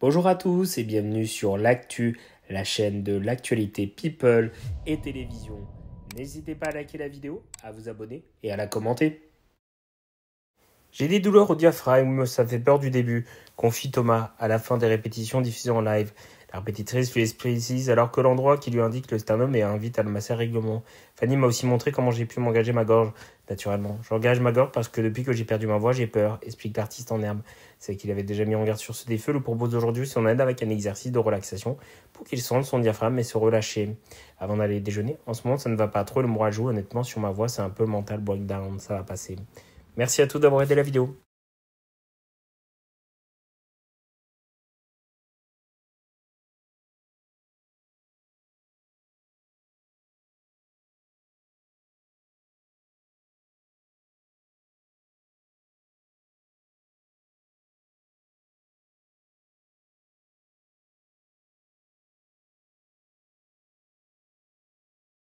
Bonjour à tous et bienvenue sur l'actu, la chaîne de l'actualité people et télévision. N'hésitez pas à liker la vidéo, à vous abonner et à la commenter. J'ai des douleurs au diaphragme, ça fait peur du début, confie Thomas à la fin des répétitions diffusées en live. La répétitrice lui explique alors que l'endroit qui lui indique le sternum un et invite à le masser régulièrement. Fanny m'a aussi montré comment j'ai pu m'engager ma gorge. Naturellement, j'engage ma gorge parce que depuis que j'ai perdu ma voix, j'ai peur, explique l'artiste en herbe. C'est qu'il avait déjà mis en garde sur ce défaut. le propose aujourd'hui son aide avec un exercice de relaxation pour qu'il sente son diaphragme et se relâcher. Avant d'aller déjeuner, en ce moment ça ne va pas trop, le moral joue honnêtement sur ma voix, c'est un peu mental breakdown, ça va passer. Merci à tous d'avoir aidé la vidéo.